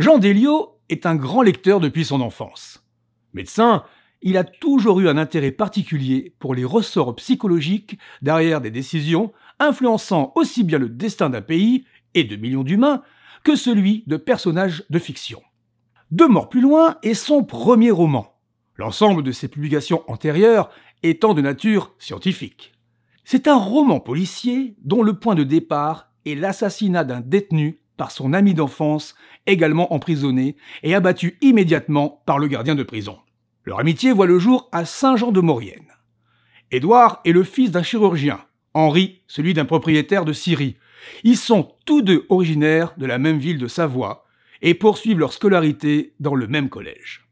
Jean Delio est un grand lecteur depuis son enfance. Médecin, il a toujours eu un intérêt particulier pour les ressorts psychologiques derrière des décisions influençant aussi bien le destin d'un pays et de millions d'humains que celui de personnages de fiction. Deux morts plus loin est son premier roman, l'ensemble de ses publications antérieures étant de nature scientifique. C'est un roman policier dont le point de départ est l'assassinat d'un détenu par son ami d'enfance, également emprisonné, et abattu immédiatement par le gardien de prison. Leur amitié voit le jour à Saint-Jean-de-Maurienne. Édouard est le fils d'un chirurgien, Henri, celui d'un propriétaire de Syrie. Ils sont tous deux originaires de la même ville de Savoie et poursuivent leur scolarité dans le même collège.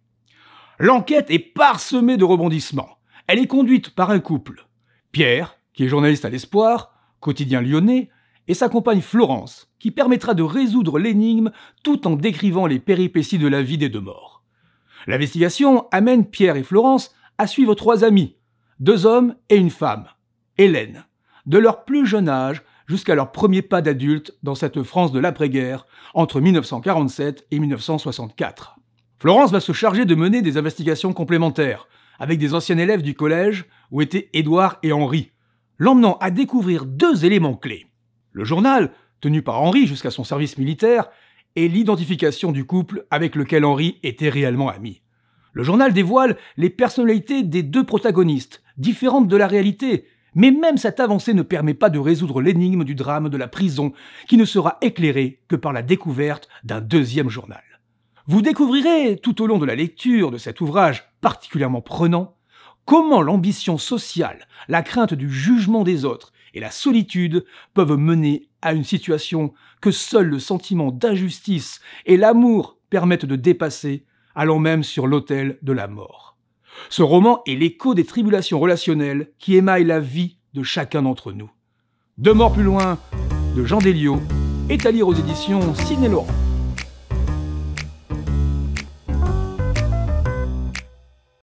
L'enquête est parsemée de rebondissements. Elle est conduite par un couple. Pierre, qui est journaliste à l'Espoir, quotidien lyonnais, et sa Florence, qui permettra de résoudre l'énigme tout en décrivant les péripéties de la vie des deux morts. L'investigation amène Pierre et Florence à suivre trois amis, deux hommes et une femme, Hélène, de leur plus jeune âge jusqu'à leur premier pas d'adulte dans cette France de l'après-guerre, entre 1947 et 1964. Florence va se charger de mener des investigations complémentaires, avec des anciens élèves du collège où étaient Édouard et Henri, l'emmenant à découvrir deux éléments clés. Le journal, tenu par Henri jusqu'à son service militaire, est l'identification du couple avec lequel Henri était réellement ami. Le journal dévoile les personnalités des deux protagonistes, différentes de la réalité, mais même cette avancée ne permet pas de résoudre l'énigme du drame de la prison, qui ne sera éclairée que par la découverte d'un deuxième journal. Vous découvrirez, tout au long de la lecture de cet ouvrage particulièrement prenant, comment l'ambition sociale, la crainte du jugement des autres et la solitude peuvent mener à une situation que seul le sentiment d'injustice et l'amour permettent de dépasser, allant même sur l'autel de la mort. Ce roman est l'écho des tribulations relationnelles qui émaillent la vie de chacun d'entre nous. Deux morts plus loin de Jean Delio, est à lire aux éditions Ciné Laurent.